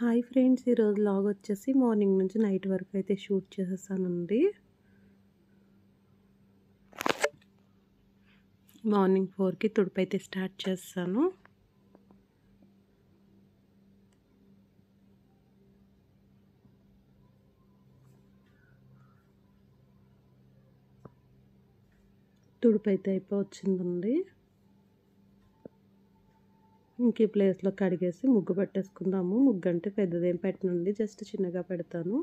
hi friends ఈరోజు లాగ్ వచ్చేసి మార్నింగ్ నుంచి నైట్ వరకు అయితే షూట్ చేసేసానండి మార్నింగ్ ఫోర్కి తుడుపు అయితే స్టార్ట్ చేస్తాను తుడుపు అయితే అయిపోవచ్చిందండి ఇంక ఈ ప్లేస్లో కడిగేసి ముగ్గు పెట్టేసుకుందాము ముగ్గు అంటే పెద్దదేం పెట్టనండి జస్ట్ చిన్నగా పెడతాను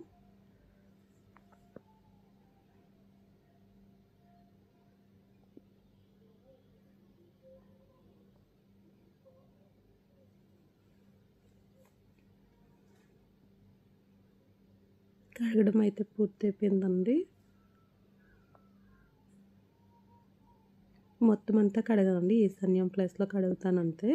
కడగడం అయితే పూర్తయిపోయిందండి మొత్తం అంతా కడగదండి ఈ ప్లేస్లో కడుగుతానంతే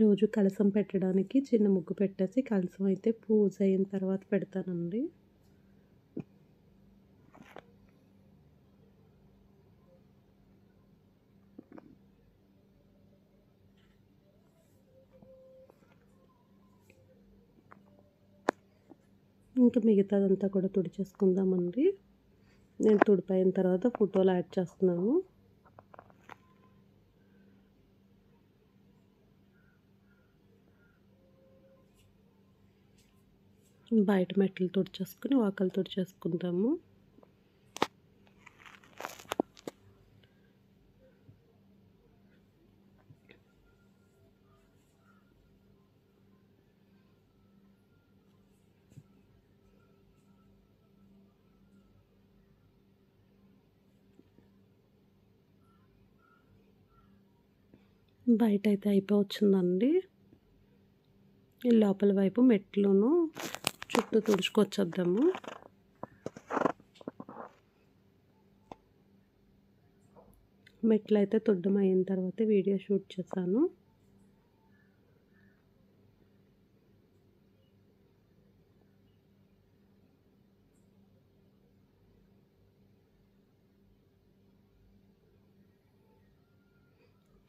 రోజు కలసం పెట్టడానికి చిన్న ముగ్గు పెట్టేసి కలసం అయితే పూజ అయిన తర్వాత పెడతానండి ఇంకా మిగతాదంతా కూడా తుడిచేసుకుందామండి నేను తుడిపోయిన తర్వాత ఫోటోలు యాడ్ చేస్తున్నాను బయట మెట్లు తుడిచేసుకుని వాకలు తుడిచేసుకుంటాము బయట అయితే అయిపోవచ్చిందండి లోపల వైపు మెట్లును చుట్టూ మెట్లు మెట్లయితే తుడ్డం అయిన తర్వాత వీడియో షూట్ చేశాను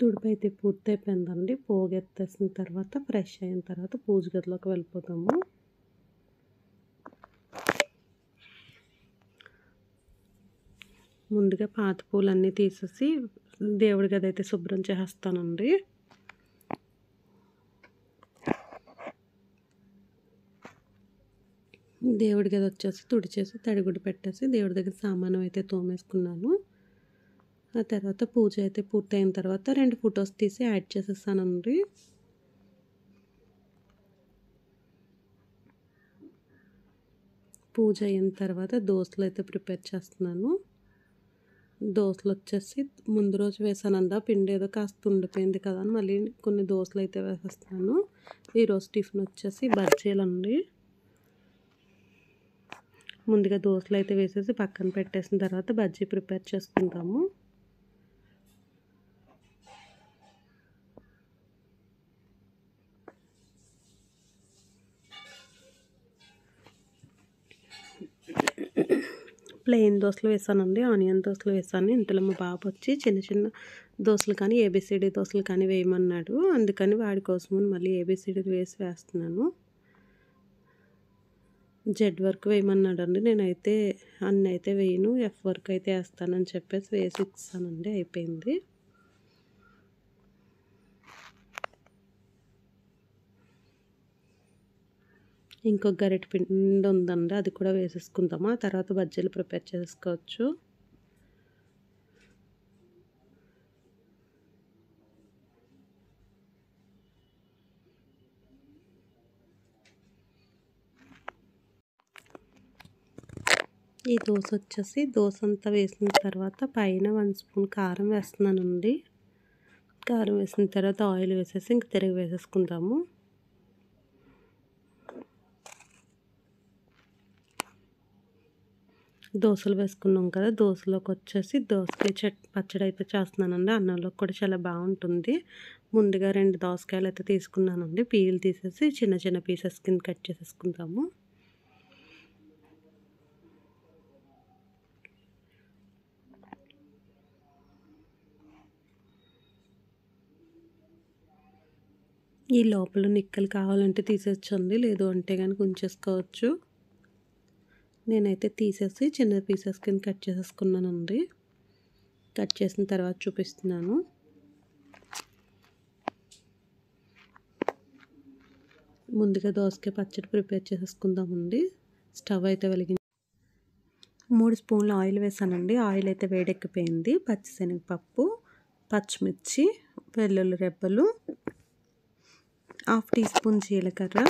తుడిపి అయితే పూర్తయిపోయిందండి పోగెత్తేసిన తర్వాత ఫ్రెష్ అయిన తర్వాత పూజ గదిలోకి వెళ్ళిపోతాము ముందుగా పాత పూలు అన్నీ తీసేసి దేవుడి గది అయితే శుభ్రం చేస్తానండి దేవుడి గది వచ్చేసి తుడిచేసి తడిగుడి పెట్టేసి దేవుడి దగ్గర సామానం అయితే తోమేసుకున్నాను ఆ తర్వాత పూజ అయితే పూర్తయిన తర్వాత రెండు ఫొటోస్ తీసి యాడ్ చేసేసానండి పూజ అయిన తర్వాత దోశలు అయితే ప్రిపేర్ చేస్తున్నాను దోశలు వచ్చేసి ముందు రోజు వేసానంట పిండి ఏదో కాస్త ఉండిపోయింది కదా అని మళ్ళీ కొన్ని దోశలు అయితే వేసేస్తాను ఈరోజు టిఫిన్ వచ్చేసి బజ్జీలు అండి ముందుగా దోశలు అయితే వేసేసి పక్కన పెట్టేసిన తర్వాత బజ్జీ ప్రిపేర్ చేసుకుంటాము ప్లెయిన్ దోశలు వేసానండి ఆనియన్ దోశలు వేసాను ఇంట్లో మా బాబు వచ్చి చిన్న చిన్న దోశలు కానీ ఏబిసిడి దోశలు కానీ వేయమన్నాడు అందుకని వాడి కోసం మళ్ళీ ఏబీసీడీ వేసి వేస్తున్నాను జెడ్ వేయమన్నాడు వేయమన్నాడండి నేనైతే అన్నీ అయితే వేయను ఎఫ్ వర్క్ అయితే వేస్తానని చెప్పేసి వేసి ఇస్తానండి అయిపోయింది ఇంకో గరిటె పిండి ఉందండి అది కూడా వేసేసుకుందామా తర్వాత బజ్జీలు ప్రిపేర్ చేసుకోవచ్చు ఈ దోశ వచ్చేసి దోశ అంతా వేసిన తర్వాత పైన వన్ స్పూన్ కారం వేస్తున్నానండి కారం వేసిన తర్వాత ఆయిల్ వేసేసి ఇంక తిరిగి వేసేసుకుందాము దోశలు వేసుకున్నాం కదా దోశలోకి వచ్చేసి దోసకాయ చట్ పచ్చడి అయితే చేస్తున్నానండి అన్నంలోకి కూడా చాలా బాగుంటుంది ముందుగా రెండు దోసకాయలు అయితే తీసుకున్నానండి పీలు తీసేసి చిన్న చిన్న పీసెస్ కింద కట్ చేసేసుకుందాము ఈ లోపల నిక్కలు కావాలంటే తీసేచ్చండి లేదు అంటే కానీ ఉంచేసుకోవచ్చు నేనైతే తీసేసి చిన్న పీసెస్ కింద కట్ చేసేసుకున్నానండి కట్ చేసిన తర్వాత చూపిస్తున్నాను ముందుగా దోసకాయ పచ్చడి ప్రిపేర్ చేసేసుకుందామండి స్టవ్ అయితే వెలిగింది మూడు స్పూన్ల ఆయిల్ వేసానండి ఆయిల్ అయితే వేడెక్కిపోయింది పచ్చిశనగపప్పు పచ్చిమిర్చి వెల్లుల్లి రెబ్బలు హాఫ్ టీ స్పూన్ జీలకర్ర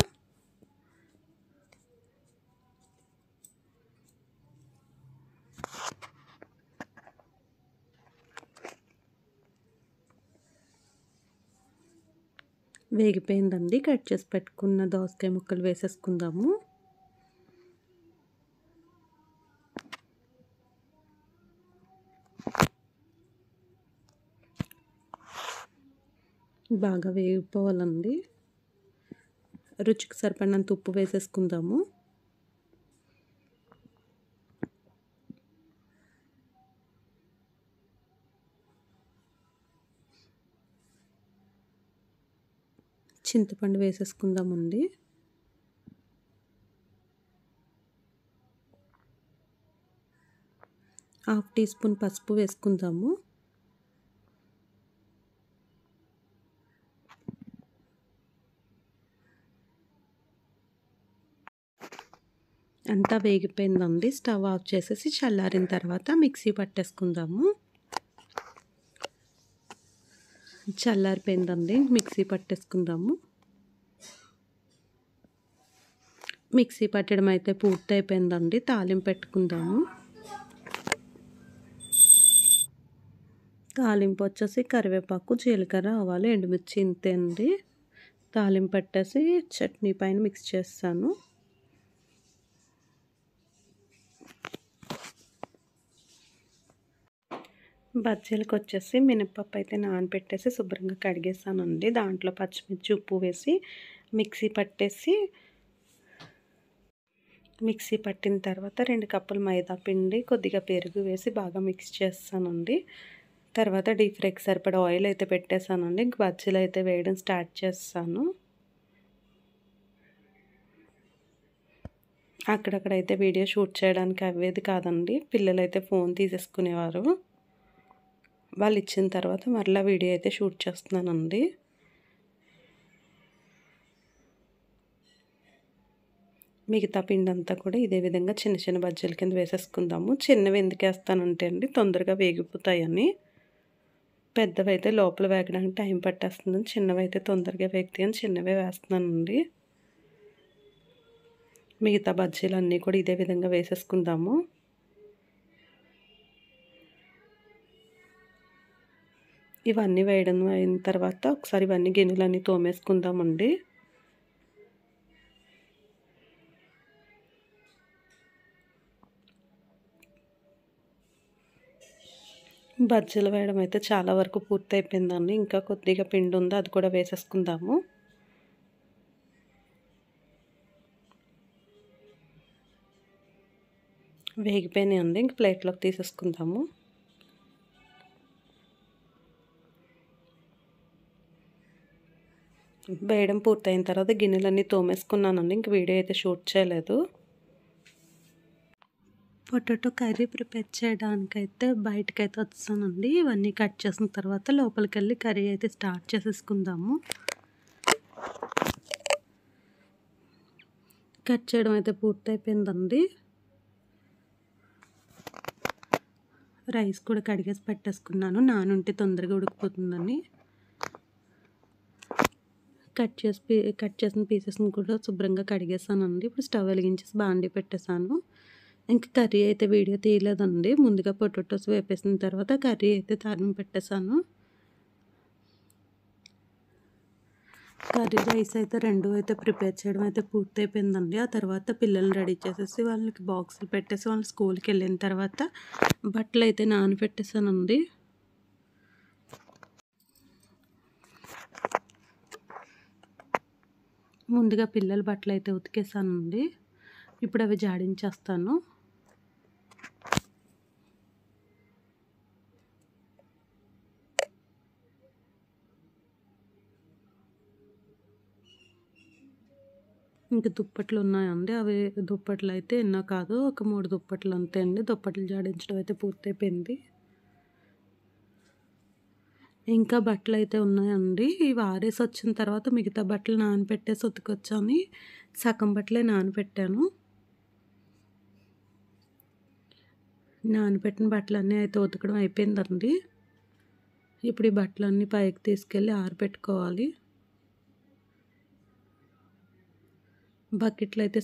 వేగిపోయిందండి కట్ చేసి పెట్టుకున్న దోసకాయ ముక్కలు వేసేసుకుందాము బాగా వేగిపోవాలండి రుచికి సరిపడినంత ఉప్పు వేసేసుకుందాము చింతపండు అండి హాఫ్ టీ స్పూన్ పసుపు వేసుకుందాము అంతా వేగిపోయిందండి స్టవ్ ఆఫ్ చేసేసి చల్లారిన తర్వాత మిక్సీ పట్టేసుకుందాము చల్లారిపోయిందండి మిక్సీ పట్టేసుకుందాము మిక్సీ పట్టడం అయితే పూర్తి అయిపోయిందండి తాలింపు పెట్టుకుందాము తాలింపు వచ్చేసి కరివేపాకు జీలకర్ర ఆవాలు ఎండుమిర్చి ఇంతే అండి తాలింపు పెట్టేసి చట్నీ పైన మిక్స్ చేస్తాను బజ్జీలకు వచ్చేసి మినప్పప్పు అయితే నానబెట్టేసి శుభ్రంగా కడిగేసానండి దాంట్లో పచ్చిమిర్చి ఉప్పు వేసి మిక్సీ పట్టేసి మిక్సీ పట్టిన తర్వాత రెండు కప్పులు మైదా పిండి కొద్దిగా పెరుగు వేసి బాగా మిక్స్ చేస్తానండి తర్వాత డీప్ ఫ్రైకి సరిపడా ఆయిల్ అయితే పెట్టేశానండి బజ్జీలు అయితే వేయడం స్టార్ట్ చేస్తాను అక్కడక్కడైతే వీడియో షూట్ చేయడానికి అవ్వేది కాదండి పిల్లలైతే ఫోన్ తీసేసుకునేవారు వాళ్ళు ఇచ్చిన తర్వాత మరలా వీడియో అయితే షూట్ చేస్తున్నానండి మిగతా పిండి అంతా కూడా ఇదే విధంగా చిన్న చిన్న బజ్జీల కింద వేసేసుకుందాము చిన్నవి ఎందుకు వేస్తానంటే అండి తొందరగా వేగిపోతాయని పెద్దవి అయితే లోపల వేగడానికి టైం పట్టేస్తుంది చిన్నవి అయితే తొందరగా వేగితే అని చిన్నవే వేస్తున్నానండి మిగతా బజ్జీలు అన్నీ కూడా ఇదే విధంగా వేసేసుకుందాము ఇవన్నీ వేయడం అయిన తర్వాత ఒకసారి ఇవన్నీ గిన్నెలన్నీ తోమేసుకుందామండి బజ్జీలు వేయడం అయితే చాలా వరకు పూర్తయిపోయిందండి ఇంకా కొద్దిగా పిండి ఉందో అది కూడా వేసేసుకుందాము వేగిపోయినాయి అండి ఇంక ప్లేట్లోకి తీసేసుకుందాము వేయడం పూర్తయిన తర్వాత గిన్నెలన్నీ తోమేసుకున్నానండి ఇంక వీడియో అయితే షూట్ చేయలేదు పొటాటో కర్రీ ప్రిపేర్ చేయడానికైతే బయటకైతే వస్తానండి ఇవన్నీ కట్ చేసిన తర్వాత లోపలికి వెళ్ళి కర్రీ అయితే స్టార్ట్ చేసేసుకుందాము కట్ చేయడం అయితే పూర్తయిపోయిందండి రైస్ కూడా కడిగేసి పెట్టేసుకున్నాను నానుంటే తొందరగా ఉడికిపోతుందని కట్ చేసి కట్ చేసిన పీసెస్ని కూడా శుభ్రంగా కడిగేసానండి ఇప్పుడు స్టవ్ వెలిగించేసి బాండి పెట్టేశాను ఇంకా కర్రీ అయితే వీడియో తీయలేదండి ముందుగా పొటాటోస్ వేపేసిన తర్వాత కర్రీ అయితే తరిమి పెట్టేశాను కర్రీ రైస్ అయితే రెండు అయితే ప్రిపేర్ చేయడం అయితే పూర్తయిపోయిందండి ఆ తర్వాత పిల్లల్ని రెడీ చేసేసి వాళ్ళకి బాక్సులు పెట్టేసి వాళ్ళు స్కూల్కి వెళ్ళిన తర్వాత బట్టలు అయితే నానబెట్టేసానండి ముందుగా పిల్లల బట్టలు అయితే ఉతికేసానండి ఇప్పుడు అవి జాడించేస్తాను ఇంకా దుప్పట్లు ఉన్నాయండి అవి దుప్పట్లు అయితే ఎన్నో కాదు ఒక మూడు దుప్పట్లు అంతే అండి దుప్పట్లు జాడించడం అయితే పూర్తయిపోయింది ఇంకా బట్టలు అయితే ఉన్నాయండి ఇవి ఆరేసి వచ్చిన తర్వాత మిగతా బట్టలు నానబెట్టేసి ఉతికొచ్చాను సగం బట్టలే నానబెట్టాను నానబెట్టిన బట్టలన్నీ అయితే ఉతకడం అయిపోయిందండి ఇప్పుడు ఈ బట్టలన్నీ పైకి తీసుకెళ్ళి ఆరబెట్టుకోవాలి బకెట్లు అయితే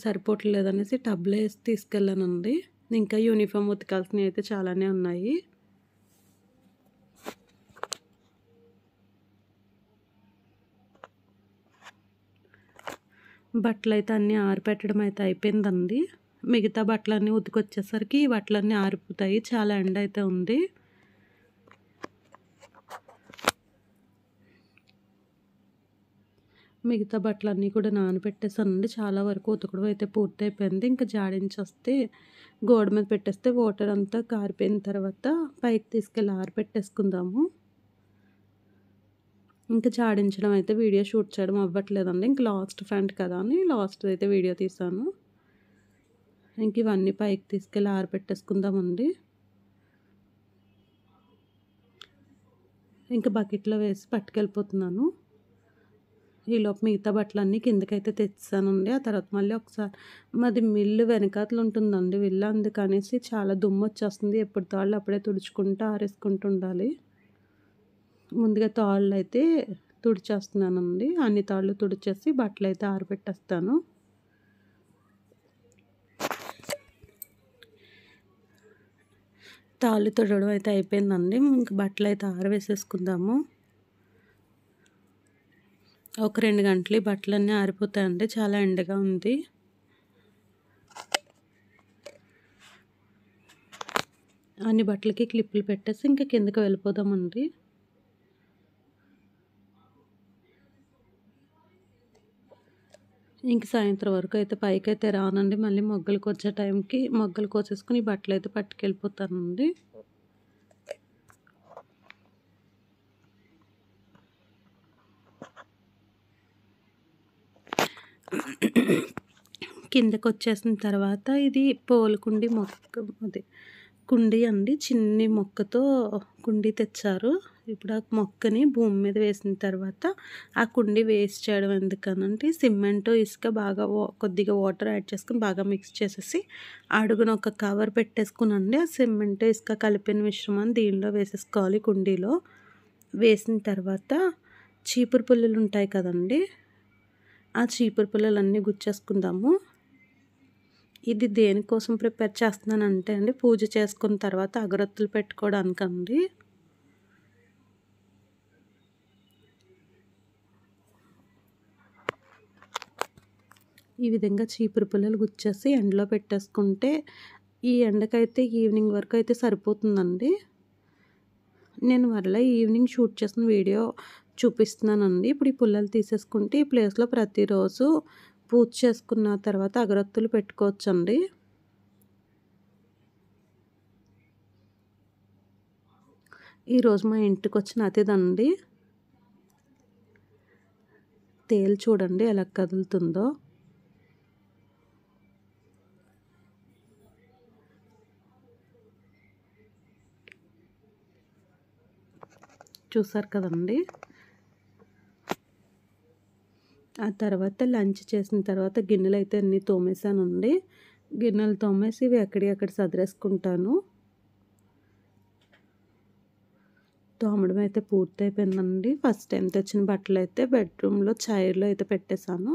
అనేసి టబ్లో వేసి తీసుకెళ్ళానండి ఇంకా యూనిఫామ్ ఉతకాల్సినవి అయితే చాలానే ఉన్నాయి బట్టలు అయితే అన్నీ ఆరిపెట్టడం అయితే అయిపోయిందండి మిగతా బట్టలన్నీ ఉతికొచ్చేసరికి ఈ బట్టలన్నీ ఆరిపోతాయి చాలా ఎండ అయితే ఉంది మిగతా బట్టలన్నీ కూడా నానబెట్టేసానండి చాలా వరకు ఉతకడం అయితే పూర్తయిపోయింది ఇంకా జాడించేస్తే గోడ మీద పెట్టేస్తే వాటర్ అంతా కారిపోయిన తర్వాత పైకి తీసుకెళ్ళి ఆరిపెట్టేసుకుందాము ఇంకా జాడించడం అయితే వీడియో షూట్ చేయడం అవ్వట్లేదండి ఇంక లాస్ట్ ఫ్రంట్ కదా అని లాస్ట్ అయితే వీడియో తీసాను ఇంక ఇవన్నీ పైకి తీసుకెళ్ళి అండి ఇంక బకెట్లో వేసి పట్టుకెళ్ళిపోతున్నాను ఈలోపు మిగతా బట్టలన్నీ కిందకైతే తెచ్చానండి ఆ తర్వాత మళ్ళీ ఒకసారి మాది మిల్లు వెనకాతలు ఉంటుందండి విల్లు అందుకనేసి చాలా దుమ్ము వచ్చేస్తుంది ఎప్పుడు తాళ్ళు అప్పుడే తుడుచుకుంటూ ఆరేసుకుంటూ ఉండాలి ముందుగా తాళ్ళు అయితే తుడిచేస్తున్నానండి అన్ని తాళ్ళు తుడిచేసి బట్టలు అయితే ఆరబెట్టేస్తాను తాళ్ళు తుడవడం అయితే అయిపోయిందండి ఇంకా బట్టలు అయితే ఆరవేసేసుకుందాము ఒక రెండు గంటలు బట్టలన్నీ ఆరిపోతాయండి చాలా ఎండగా ఉంది అన్ని బట్టలకి క్లిప్పులు పెట్టేసి ఇంకా కిందకి వెళ్ళిపోదామండి ఇంక సాయంత్రం వరకు అయితే పైకి అయితే రానండి మళ్ళీ మొగ్గలు వచ్చే టైంకి మొగ్గలు కోసేసుకుని బట్టలు అయితే పట్టుకెళ్ళిపోతానండి కిందకు వచ్చేసిన తర్వాత ఇది పోలుకుండి మొక్క అది కుండీ అండి చిన్ని మొక్కతో కుండీ తెచ్చారు ఇప్పుడు ఆ మొక్కని భూమి మీద వేసిన తర్వాత ఆ కుండి వేస్ట్ చేయడం ఎందుకనంటే సిమెంట్ ఇసుక బాగా కొద్దిగా వాటర్ యాడ్ చేసుకుని బాగా మిక్స్ చేసేసి అడుగున ఒక కవర్ పెట్టేసుకునండి ఆ సిమెంట్ ఇసుక కలిపిన మిశ్రమాన్ని దీనిలో వేసేసుకోవాలి కుండీలో వేసిన తర్వాత చీపురు పుల్లలు ఉంటాయి కదండి ఆ చీపురు పుల్లలన్నీ గుచ్చేసుకుందాము ఇది దేనికోసం ప్రిపేర్ చేస్తున్నానంటే అండి పూజ చేసుకున్న తర్వాత అగరత్తులు పెట్టుకోవడానికండి ఈ విధంగా చీపురు పుల్లలు గుచ్చేసి ఎండలో పెట్టేసుకుంటే ఈ ఎండకైతే ఈవినింగ్ వరకు అయితే సరిపోతుందండి నేను మరలా ఈవినింగ్ షూట్ చేసిన వీడియో చూపిస్తున్నానండి ఇప్పుడు ఈ పుల్లలు తీసేసుకుంటే ఈ ప్లేస్లో ప్రతిరోజు పూజ చేసుకున్న తర్వాత అగరత్తులు పెట్టుకోవచ్చండి ఈరోజు మా ఇంటికి వచ్చిన అతిథండి తేలు చూడండి ఎలా కదులుతుందో చూసారు కదండి ఆ తర్వాత లంచ్ చేసిన తర్వాత గిన్నెలు అయితే అన్ని తోమేశానండి గిన్నెలు తోమేసి ఇవి అక్కడి అక్కడ సదరేసుకుంటాను తోమడం అయితే పూర్తయిపోయిందండి ఫస్ట్ టైం తెచ్చిన బట్టలు అయితే బెడ్రూమ్లో చైర్లో అయితే పెట్టేశాను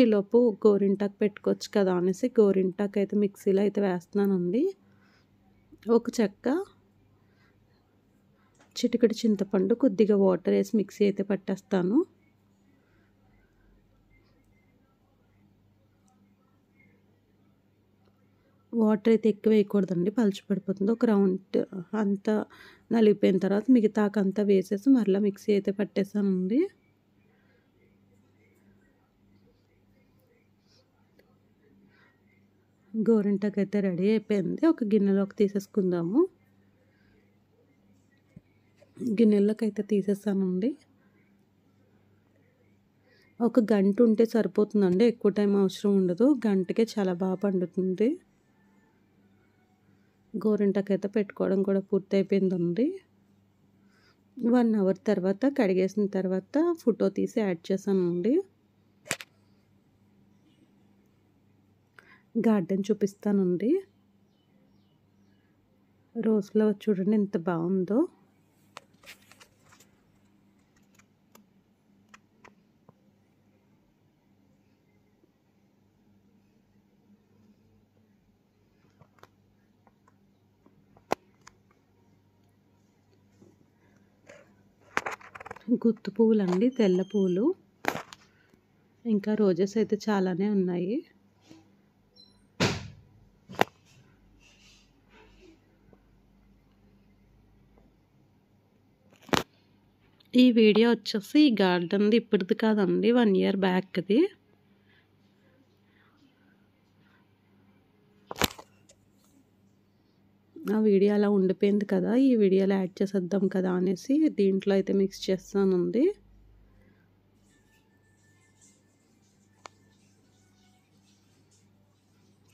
ఈలోపు గోరింటాకు పెట్టుకోవచ్చు కదా అనేసి గోరింటాకు అయితే మిక్సీలో అయితే వేస్తున్నానండి ఒక చెక్క చిటికటి చింతపండు కొద్దిగా వాటర్ వేసి మిక్సీ అయితే పట్టేస్తాను వాటర్ అయితే ఎక్కువ వేయకూడదండి పలుచు పడిపోతుంది ఒక రౌండ్ అంతా నలిగిపోయిన తర్వాత మిగతాకంతా వేసేసి మరలా మిక్సీ అయితే పట్టేసానండి గోరింటకైతే రెడీ అయిపోయింది ఒక గిన్నెలోకి తీసేసుకుందాము అయితే తీసేస్తానండి ఒక గంట ఉంటే సరిపోతుందండి ఎక్కువ టైం అవసరం ఉండదు గంటకే చాలా బాగా పండుతుంది గోరింటకైతే పెట్టుకోవడం కూడా పూర్తి అయిపోయిందండి వన్ అవర్ తర్వాత కడిగేసిన తర్వాత ఫోటో తీసి యాడ్ చేశానండి గార్డెన్ చూపిస్తానండి రోజులో చూడండి ఎంత బాగుందో గుత్తు పువ్వులు అండి తెల్ల పువ్వులు ఇంకా రోజెస్ అయితే చాలానే ఉన్నాయి ఈ వీడియో వచ్చేసి ఈ గార్డెన్ది ఇప్పటిది కాదండి వన్ ఇయర్ బ్యాక్ది ఆ వీడియో అలా ఉండిపోయింది కదా ఈ వీడియోలో యాడ్ చేసేద్దాం కదా అనేసి దీంట్లో అయితే మిక్స్ చేస్తాను ఉంది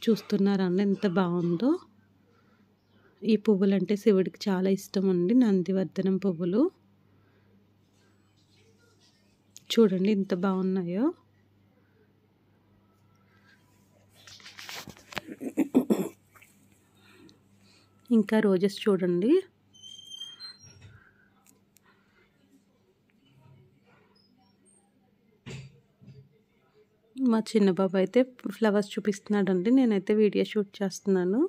చూస్తున్నారండి ఎంత బాగుందో ఈ పువ్వులు అంటే శివుడికి చాలా ఇష్టం అండి నందివర్ధనం పువ్వులు చూడండి ఎంత బాగున్నాయో ఇంకా రోజెస్ చూడండి మా చిన్న బాబు అయితే ఫ్లవర్స్ చూపిస్తున్నాడండి నేనైతే వీడియో షూట్ చేస్తున్నాను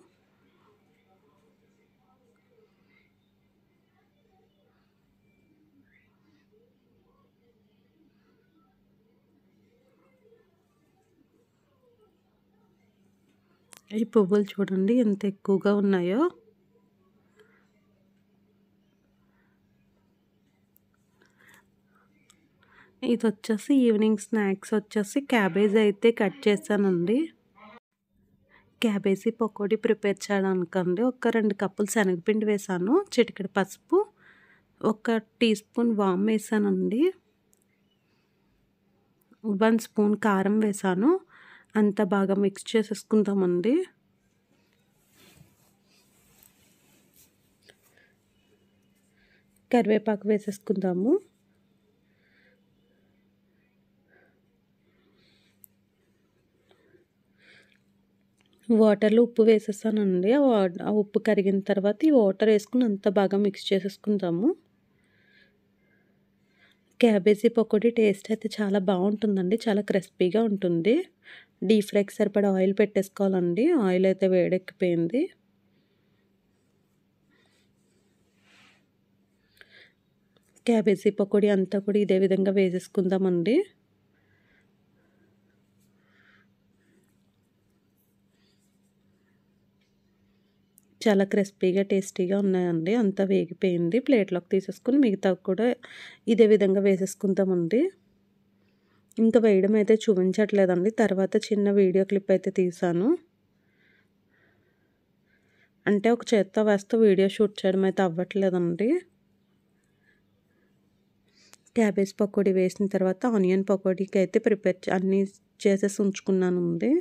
ఈ పువ్వులు చూడండి ఎంత ఎక్కువగా ఉన్నాయో ఇది వచ్చేసి ఈవినింగ్ స్నాక్స్ వచ్చేసి క్యాబేజ్ అయితే కట్ చేశానండి క్యాబేజీ పకోడీ ప్రిపేర్ చేయడానికండి ఒక రెండు కప్పులు శనగపిండి వేసాను చిటికెడు పసుపు ఒక టీ స్పూన్ వామ్ వేసానండి వన్ స్పూన్ కారం వేసాను అంత బాగా మిక్స్ చేసేసుకుందామండి కరివేపాకు వేసేసుకుందాము వాటర్లో ఉప్పు వేసేస్తానండి ఆ ఉప్పు కరిగిన తర్వాత ఈ వాటర్ వేసుకుని అంత బాగా మిక్స్ చేసేసుకుందాము క్యాబేజీ పకోడీ టేస్ట్ అయితే చాలా బాగుంటుందండి చాలా క్రిస్పీగా ఉంటుంది డీప్ ఫ్రైకి సరిపడా ఆయిల్ పెట్టేసుకోవాలండి ఆయిల్ అయితే వేడెక్కిపోయింది క్యాబేజీ పకోడీ అంతా కూడా ఇదే విధంగా వేసేసుకుందామండి చాలా క్రిస్పీగా టేస్టీగా ఉన్నాయండి అంతా వేగిపోయింది ప్లేట్లోకి తీసేసుకుని మిగతా కూడా ఇదే విధంగా వేసేసుకుంటామండి ఇంకా వేయడం అయితే చూపించట్లేదండి తర్వాత చిన్న వీడియో క్లిప్ అయితే తీసాను అంటే ఒక చేత్తో వేస్తూ వీడియో షూట్ చేయడం అయితే అవ్వట్లేదండి క్యాబేజ్ పకోడీ వేసిన తర్వాత ఆనియన్ పకోడీకి అయితే ప్రిపేర్ అన్నీ చేసేసి ఉంచుకున్నాను ఉంది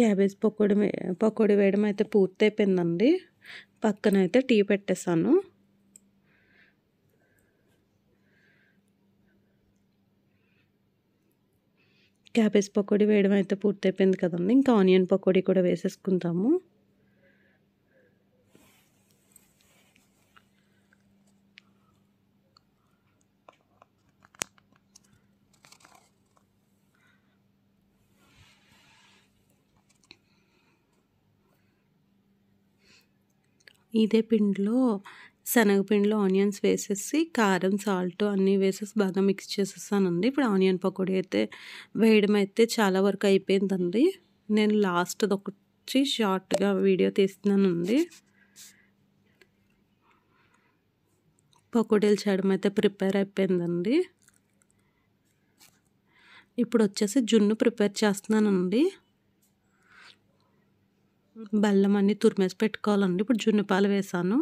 క్యాబేజ్ పకోడీ పకోడీ వేయడం అయితే పూర్తయిపోయిందండి పక్కన అయితే టీ పెట్టేశాను క్యాబేజ్ పకోడీ వేయడం అయితే పూర్తయిపోయింది కదండి ఇంకా ఆనియన్ పకోడీ కూడా వేసేసుకుంటాము ఇదే పిండిలో శనగపిండిలో ఆనియన్స్ వేసేసి కారం సాల్ట్ అన్నీ వేసేసి బాగా మిక్స్ చేసేసానండి ఇప్పుడు ఆనియన్ పకోడీ అయితే వేయడం అయితే చాలా వరకు అయిపోయిందండి నేను లాస్ట్ ఒకటి షార్ట్గా వీడియో తీస్తున్నానండి పకోడీలు చేయడం అయితే ప్రిపేర్ అయిపోయిందండి ఇప్పుడు వచ్చేసి జున్ను ప్రిపేర్ చేస్తున్నానండి బెల్లం అన్నీ తురిమేసి పెట్టుకోవాలండి ఇప్పుడు జున్నుపాలు వేసాను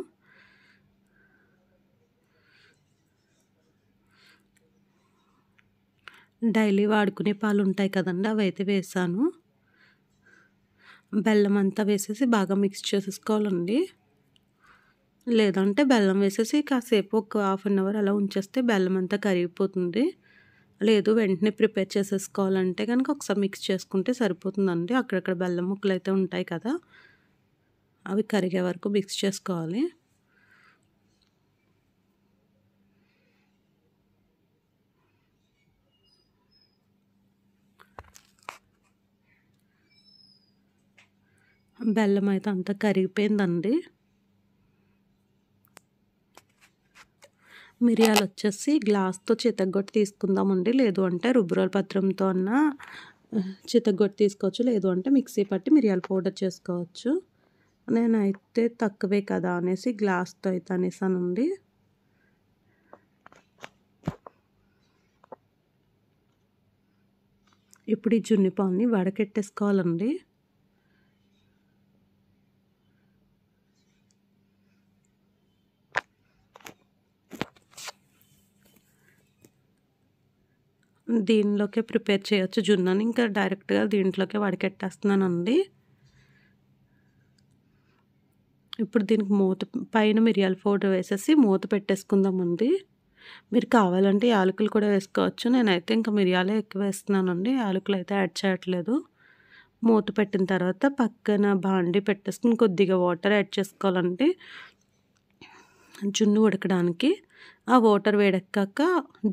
డైలీ వాడుకునే పాలు ఉంటాయి కదండి అవి అయితే వేసాను బెల్లం అంతా వేసేసి బాగా మిక్స్ చేసేసుకోవాలండి లేదంటే బెల్లం వేసేసి కాసేపు ఒక హాఫ్ అన్ అవర్ అలా ఉంచేస్తే బెల్లం అంతా కరిగిపోతుంది లేదు వెంటనే ప్రిపేర్ చేసేసుకోవాలంటే కనుక ఒకసారి మిక్స్ చేసుకుంటే సరిపోతుందండి అక్కడక్కడ బెల్లం ముక్కలు అయితే ఉంటాయి కదా అవి కరిగే వరకు మిక్స్ చేసుకోవాలి బెల్లం అయితే అంతా కరిగిపోయిందండి మిరియాలు వచ్చేసి గ్లాస్తో చితగ్గొట్టి తీసుకుందామండి లేదు అంటే రుబ్బురాల పత్రంతో అన్న చితగ్గొట్టి తీసుకోవచ్చు లేదు అంటే మిక్సీ పట్టి మిరియాల పౌడర్ చేసుకోవచ్చు నేనైతే తక్కువే కదా అనేసి గ్లాస్తో అయితే అనేసానండి ఇప్పుడు ఈ జున్నిపాన్ని వడకెట్టేసుకోవాలండి దీనిలోకే ప్రిపేర్ చేయొచ్చు జున్నాను ఇంకా డైరెక్ట్గా దీంట్లోకే అండి ఇప్పుడు దీనికి మూత పైన మిరియాల పౌడర్ వేసేసి మూత పెట్టేసుకుందామండి మీరు కావాలంటే యాలకులు కూడా వేసుకోవచ్చు నేనైతే ఇంకా మిరియాలే ఎక్కువ వేస్తున్నానండి యాలకులు అయితే యాడ్ చేయట్లేదు మూత పెట్టిన తర్వాత పక్కన బాండి పెట్టేసుకుని కొద్దిగా వాటర్ యాడ్ చేసుకోవాలండి జున్ను ఉడకడానికి ఆ వాటర్ వేడెక్కాక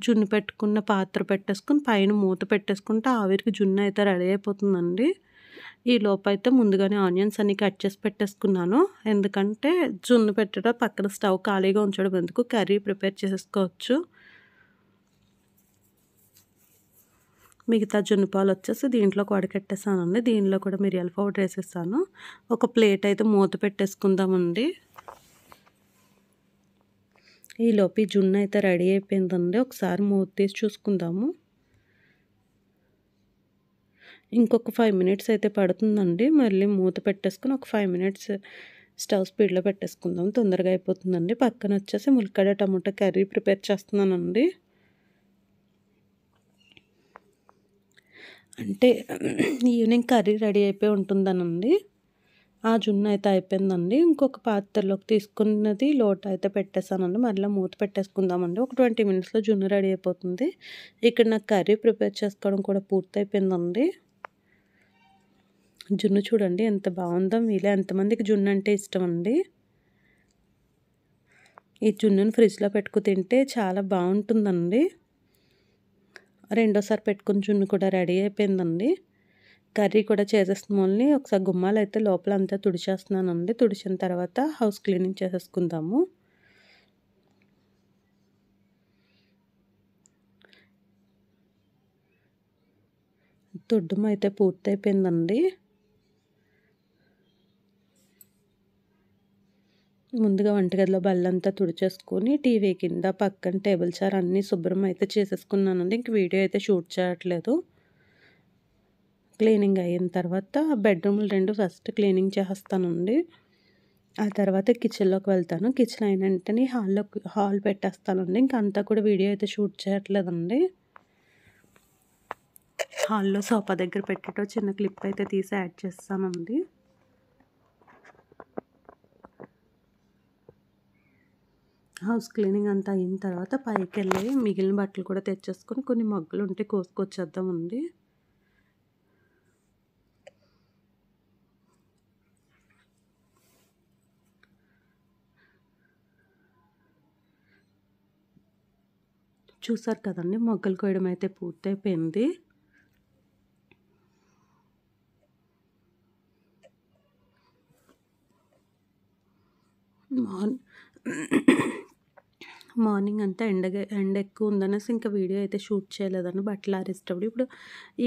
జున్ను పెట్టుకున్న పాత్ర పెట్టేసుకుని పైన మూత పెట్టేసుకుంటే ఆవిరికి జున్ను అయితే రెడీ అయిపోతుందండి ఈ లోపైతే ముందుగానే ఆనియన్స్ అన్ని కట్ చేసి పెట్టేసుకున్నాను ఎందుకంటే జున్ను పెట్టడం పక్కన స్టవ్ ఖాళీగా ఉంచడం ఎందుకు కర్రీ ప్రిపేర్ చేసుకోవచ్చు మిగతా జున్ను పాలు వచ్చేసి దీంట్లో వడకెట్టేసానండి దీనిలో కూడా మిరియాల పౌడర్ వేసేసాను ఒక ప్లేట్ అయితే మూత పెట్టేసుకుందామండి ఈ లోపి జున్ను అయితే రెడీ అయిపోయిందండి ఒకసారి మూత తీసి చూసుకుందాము ఇంకొక ఫైవ్ మినిట్స్ అయితే పడుతుందండి మళ్ళీ మూత పెట్టేసుకుని ఒక ఫైవ్ మినిట్స్ స్టవ్ స్పీడ్లో పెట్టేసుకుందాం తొందరగా అయిపోతుందండి పక్కన వచ్చేసి ములక్కడ టమాటా కర్రీ ప్రిపేర్ చేస్తున్నానండి అంటే ఈవినింగ్ కర్రీ రెడీ అయిపోయి ఉంటుందనండి ఆ జున్ను అయితే అయిపోయిందండి ఇంకొక పాత్రలోకి తీసుకున్నది లోట అయితే పెట్టేశానండి మళ్ళీ మూత పెట్టేసుకుందామండి ఒక ట్వంటీ మినిట్స్లో జున్ను రెడీ అయిపోతుంది ఇక్కడ నాకు కర్రీ ప్రిపేర్ చేసుకోవడం కూడా పూర్తయిపోయిందండి జున్ను చూడండి ఎంత బాగుందో మీలో ఎంతమందికి జున్ను అంటే ఇష్టం అండి ఈ జున్నును ఫ్రిడ్జ్లో పెట్టుకు తింటే చాలా బాగుంటుందండి రెండోసారి పెట్టుకుని జున్ను కూడా రెడీ అయిపోయిందండి కర్రీ కూడా చేసేస్తాం ఓన్లీ ఒకసారి గుమ్మాలు అయితే లోపల అంతా తుడిచేస్తున్నానండి తుడిచిన తర్వాత హౌస్ క్లీనింగ్ చేసేసుకుందాము తుడ్డం అయితే పూర్తయిపోయిందండి ముందుగా వంటగదిలో బల్లంతా తుడిచేసుకొని టీవీ కింద పక్కన టేబుల్ చార్ అన్నీ శుభ్రం అయితే చేసేసుకున్నానండి ఇంక వీడియో అయితే షూట్ చేయట్లేదు క్లీనింగ్ అయిన తర్వాత బెడ్రూమ్లు రెండు ఫస్ట్ క్లీనింగ్ చేస్తానండి ఆ తర్వాత కిచెన్లోకి వెళ్తాను కిచెన్ అయిన వెంటనే హాల్లో హాల్ పెట్టేస్తానండి ఇంకా అంతా కూడా వీడియో అయితే షూట్ చేయట్లేదండి హాల్లో సోఫా దగ్గర పెట్టేటో చిన్న క్లిప్ అయితే తీసి యాడ్ చేస్తానండి హౌస్ క్లీనింగ్ అంతా అయిన తర్వాత పైకి వెళ్ళి మిగిలిన బట్టలు కూడా తెచ్చేసుకొని కొన్ని మగ్గులు ఉంటే కోసుకొచ్చేద్దామండి చూసారు కదండి మొగ్గలు కోయడం అయితే పూర్తయిపోయింది మార్నింగ్ మార్నింగ్ అంతా ఎండ ఎండ ఎక్కువ ఉందనేసి ఇంకా వీడియో అయితే షూట్ చేయలేదని బట్టలు ఆరేసేటప్పుడు ఇప్పుడు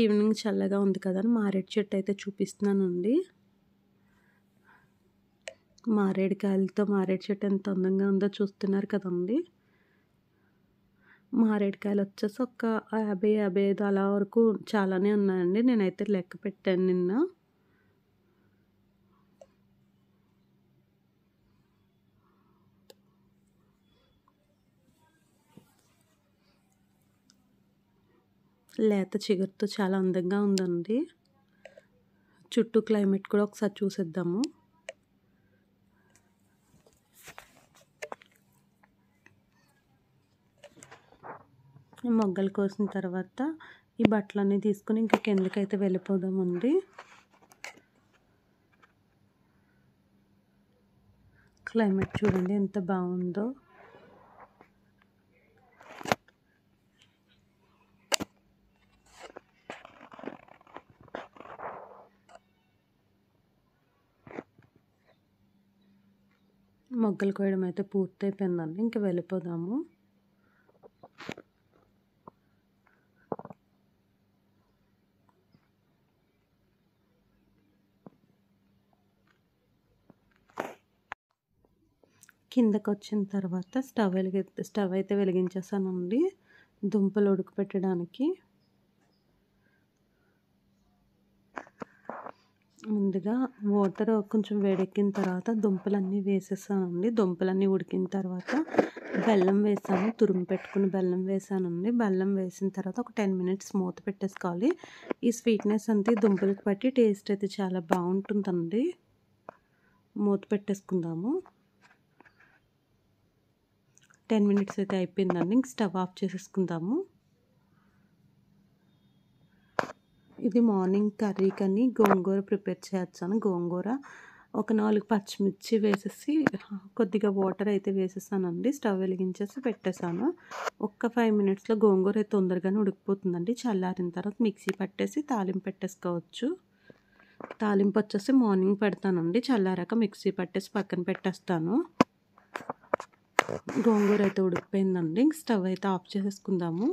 ఈవినింగ్ చల్లగా ఉంది కదా మారేడు చెట్టు అయితే చూపిస్తున్నానండి మారేడుకాయలతో మారేడు చెట్టు ఎంత అందంగా ఉందో చూస్తున్నారు కదండి మారేడుకాయలు వచ్చేసి ఒక యాభై యాభై ఐదు అలా వరకు చాలానే ఉన్నాయండి నేనైతే లెక్క పెట్టాను నిన్న లేత చిగురుతో చాలా అందంగా ఉందండి చుట్టూ క్లైమేట్ కూడా ఒకసారి చూసేద్దాము మొగ్గలు కోసిన తర్వాత ఈ బట్టలన్నీ తీసుకుని ఇంకా కిందకైతే వెళ్ళిపోదామండి క్లైమేట్ చూడండి ఎంత బాగుందో మొగ్గలు కోయడం అయితే పూర్తయిపోయిందండి ఇంకా వెళ్ళిపోదాము కిందకు వచ్చిన తర్వాత స్టవ్ వెలిగి స్టవ్ అయితే వెలిగించేసానండి దుంపలు ఉడకపెట్టడానికి ముందుగా వాటర్ కొంచెం వేడెక్కిన తర్వాత దుంపలన్నీ వేసేసానండి దుంపలన్నీ ఉడికిన తర్వాత బెల్లం వేసాను తురుము పెట్టుకుని బెల్లం వేసానండి బెల్లం వేసిన తర్వాత ఒక టెన్ మినిట్స్ మూత పెట్టేసుకోవాలి ఈ స్వీట్నెస్ అంతా దుంపలకు పట్టి టేస్ట్ అయితే చాలా బాగుంటుందండి మూత పెట్టేసుకుందాము టెన్ మినిట్స్ అయితే అయిపోయిందండి స్టవ్ ఆఫ్ చేసేసుకుందాము ఇది మార్నింగ్ కర్రీ కానీ గోంగూర ప్రిపేర్ చేస్తాను గోంగూర ఒక నాలుగు పచ్చిమిర్చి వేసేసి కొద్దిగా వాటర్ అయితే వేసేసానండి స్టవ్ వెలిగించేసి పెట్టేశాను ఒక్క ఫైవ్ మినిట్స్లో గోంగూర అయితే తొందరగానే ఉడికిపోతుందండి చల్లారిన తర్వాత మిక్సీ పట్టేసి తాలింపు పెట్టేసుకోవచ్చు తాలింపు వచ్చేసి మార్నింగ్ పెడతానండి చల్లారాక మిక్సీ పట్టేసి పక్కన పెట్టేస్తాను గోంగూర అయితే ఉడికిపోయిందండి స్టవ్ అయితే ఆఫ్ చేసేసుకుందాము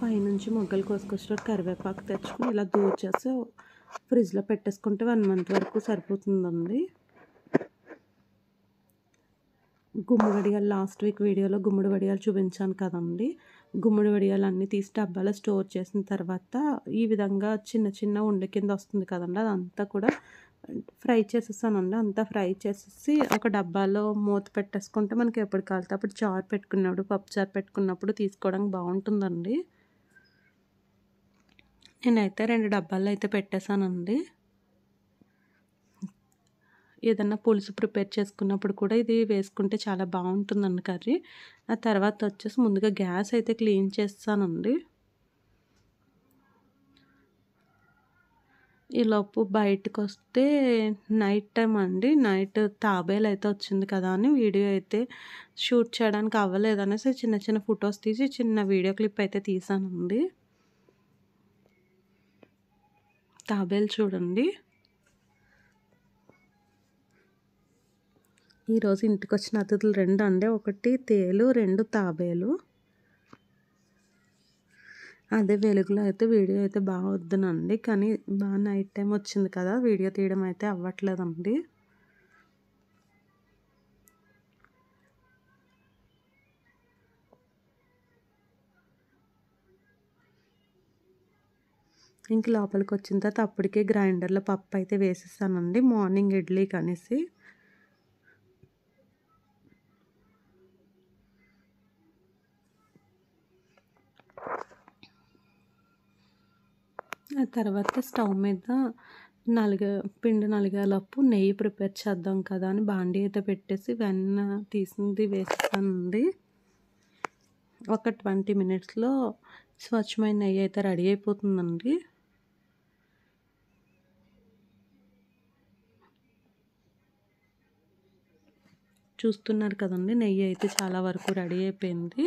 పైనుంచి మొగ్గలు కోసుకొచ్చినట్టు కరివేపాకు తెచ్చుకుని ఇలా దూచేసి ఫ్రిడ్జ్లో పెట్టేసుకుంటే వన్ మంత్ వరకు సరిపోతుందండి గుమ్మడి వడియాలు లాస్ట్ వీక్ వీడియోలో గుమ్మడి వడియాలు చూపించాను కదండి గుమ్మడి వడియాలు అన్నీ తీసి డబ్బాలో స్టోర్ చేసిన తర్వాత ఈ విధంగా చిన్న చిన్న ఉండ కింద వస్తుంది కదండి అదంతా కూడా ఫ్రై చేసేసానండి అంతా ఫ్రై చేసేసి ఒక డబ్బాలో మూత పెట్టేసుకుంటే మనకి ఎప్పుడు కాలితే అప్పుడు చారు పెట్టుకున్నప్పుడు పప్పు చారు పెట్టుకున్నప్పుడు తీసుకోవడానికి బాగుంటుందండి నేనైతే రెండు డబ్బాల్లో అయితే పెట్టేశానండి ఏదన్నా పులుసు ప్రిపేర్ చేసుకున్నప్పుడు కూడా ఇది వేసుకుంటే చాలా బాగుంటుందండి కర్రీ ఆ తర్వాత వచ్చేసి ముందుగా గ్యాస్ అయితే క్లీన్ చేస్తానండి ఈలోపు బయటకు వస్తే నైట్ టైం అండి నైట్ తాబేలు అయితే వచ్చింది కదా అని వీడియో అయితే షూట్ చేయడానికి అవ్వలేదు అనేసి చిన్న చిన్న ఫొటోస్ తీసి చిన్న వీడియో క్లిప్ అయితే తీసానండి తాబేలు చూడండి ఈరోజు ఇంటికి వచ్చిన అతిథులు రెండు అండి ఒకటి తేలు రెండు తాబేలు అదే వెలుగులో అయితే వీడియో అయితే బాగా వద్దునండి కానీ బాగా నైట్ టైం వచ్చింది కదా వీడియో తీయడం అయితే అవ్వట్లేదండి ఇంక లోపలికి వచ్చిన తర్వాత అప్పటికే గ్రైండర్లో పప్పు అయితే వేసేసానండి మార్నింగ్ ఇడ్లీ కనేసి ఆ తర్వాత స్టవ్ మీద నలగ పిండి అప్పు నెయ్యి ప్రిపేర్ చేద్దాం కదా అని బాండీ అయితే పెట్టేసి వెన్న తీసింది వేస్తుంది ఒక ట్వంటీ మినిట్స్లో స్వచ్ఛమైన నెయ్యి అయితే రెడీ అయిపోతుందండి చూస్తున్నారు కదండి నెయ్యి అయితే చాలా వరకు రెడీ అయిపోయింది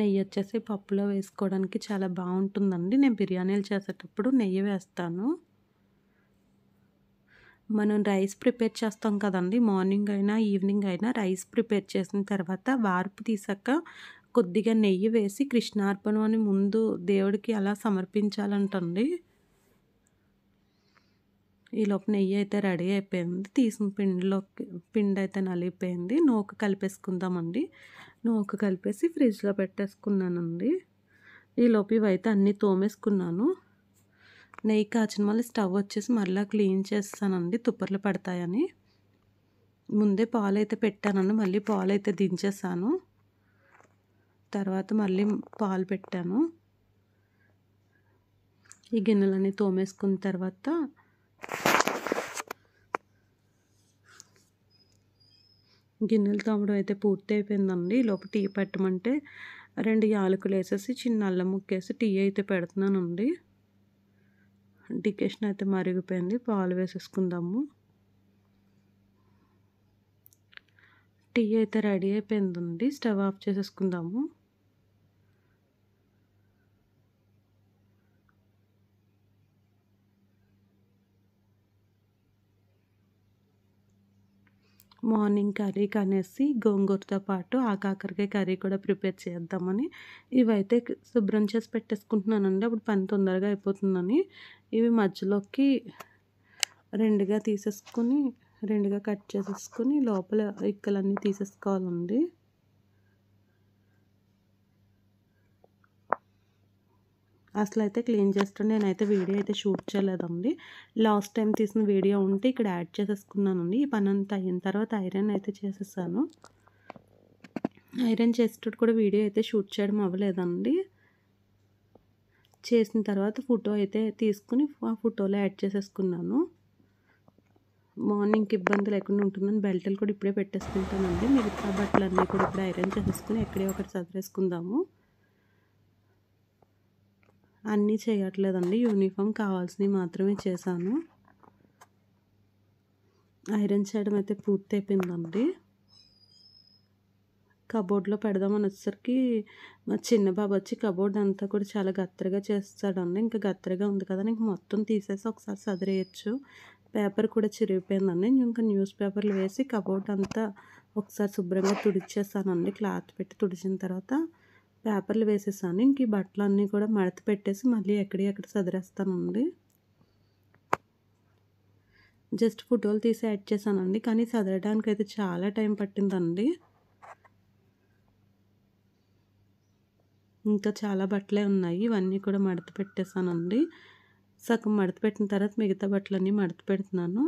నెయ్యి వచ్చేసి పప్పులో వేసుకోవడానికి చాలా బాగుంటుందండి నేను బిర్యానీలు చేసేటప్పుడు నెయ్యి వేస్తాను మనం రైస్ ప్రిపేర్ చేస్తాం కదండి మార్నింగ్ అయినా ఈవినింగ్ అయినా రైస్ ప్రిపేర్ చేసిన తర్వాత వార్పు తీసాక కొద్దిగా నెయ్యి వేసి కృష్ణార్పణం అని ముందు దేవుడికి అలా సమర్పించాలంటండి ఈలోపు నెయ్యి అయితే రెడీ అయిపోయింది తీసిన పిండిలోకి పిండి అయితే నలిగిపోయింది నూక కలిపేసుకుందామండి నూకు కలిపేసి ఫ్రిడ్జ్లో పెట్టేసుకున్నానండి ఈ లోపు ఇవైతే అన్నీ తోమేసుకున్నాను నెయ్యి కాచిన మళ్ళీ స్టవ్ వచ్చేసి మళ్ళీ క్లీన్ చేస్తానండి తుప్పర్లు పడతాయని ముందే పాలు అయితే పెట్టానండి మళ్ళీ పాలు అయితే దించేసాను తర్వాత మళ్ళీ పాలు పెట్టాను ఈ గిన్నెలన్నీ తోమేసుకున్న తర్వాత గిన్నెలు తోమడం అయితే పూర్తి అయిపోయిందండి లోపు టీ పెట్టమంటే రెండు యాలకులు వేసేసి చిన్న అల్లం ముక్కేసి టీ అయితే పెడుతున్నానండి డికేషన్ అయితే మరిగిపోయింది పాలు వేసేసుకుందాము టీ అయితే రెడీ అయిపోయిందండి స్టవ్ ఆఫ్ చేసేసుకుందాము మార్నింగ్ కర్రీ కనేసి గోంగూరతో పాటు ఆ కాకరకాయ కర్రీ కూడా ప్రిపేర్ చేద్దామని ఇవైతే శుభ్రం చేసి పెట్టేసుకుంటున్నానండి అప్పుడు పని తొందరగా అయిపోతుందని ఇవి మధ్యలోకి రెండుగా తీసేసుకొని రెండుగా కట్ చేసేసుకుని లోపల ఇక్కలన్నీ తీసేసుకోవాలండి అసలు అయితే క్లీన్ చేస్తాను నేనైతే వీడియో అయితే షూట్ చేయలేదండి లాస్ట్ టైం తీసిన వీడియో ఉంటే ఇక్కడ యాడ్ చేసేసుకున్నానండి ఈ పని అంతా అయిన తర్వాత ఐరన్ అయితే చేసేసాను ఐరన్ చేసేటప్పుడు కూడా వీడియో అయితే షూట్ చేయడం అవ్వలేదండి చేసిన తర్వాత ఫోటో అయితే తీసుకుని ఆ ఫోటోలో యాడ్ చేసేసుకున్నాను మార్నింగ్కి ఇబ్బంది లేకుండా ఉంటుందని బెల్టలు కూడా ఇప్పుడే పెట్టేసుకుంటానండి మిగతా అన్నీ కూడా ఇప్పుడు ఐరన్ చేసేసుకుని ఎక్కడే ఒకటి సదరేసుకుందాము అన్నీ చేయట్లేదండి యూనిఫామ్ కావాల్సినవి మాత్రమే చేశాను ఐరన్ చేయడం అయితే పూర్తి అయిపోయిందండి కబోర్డ్లో పెడదామని వచ్చేసరికి మా చిన్న బాబు వచ్చి కబోర్డ్ అంతా కూడా చాలా గత్తరగా చేస్తాడండి ఇంకా గత్తరగా ఉంది కదా ఇంక మొత్తం తీసేసి ఒకసారి చదివేయచ్చు పేపర్ కూడా చిరిగిపోయిందండి నేను ఇంకా న్యూస్ పేపర్లు వేసి కబోర్డ్ అంతా ఒకసారి శుభ్రంగా తుడిచేస్తానండి క్లాత్ పెట్టి తుడిచిన తర్వాత పేపర్లు వేసేసాను ఇంక ఈ బట్టలన్నీ కూడా మడత పెట్టేసి మళ్ళీ ఎక్కడి ఎక్కడ సదిరేస్తానండి జస్ట్ ఫోటోలు తీసి యాడ్ చేశానండి కానీ చదరడానికి అయితే చాలా టైం పట్టిందండి ఇంకా చాలా బట్టలే ఉన్నాయి ఇవన్నీ కూడా మడత పెట్టేశానండి సగం మడత పెట్టిన తర్వాత మిగతా బట్టలన్నీ మడత పెడుతున్నాను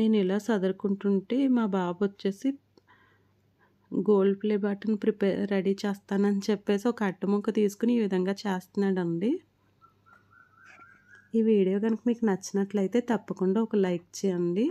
నేను ఇలా సదురుకుంటుంటే మా బాబు వచ్చేసి gold play button prepare ready చేస్తానని చెప్పేసి ఒక అట్టముక్క తీసుకుని ఈ విధంగా చేస్తున్నాడండి ఈ వీడియో కనుక మీకు నచ్చినట్లయితే తప్పకుండా ఒక లైక్ చేయండి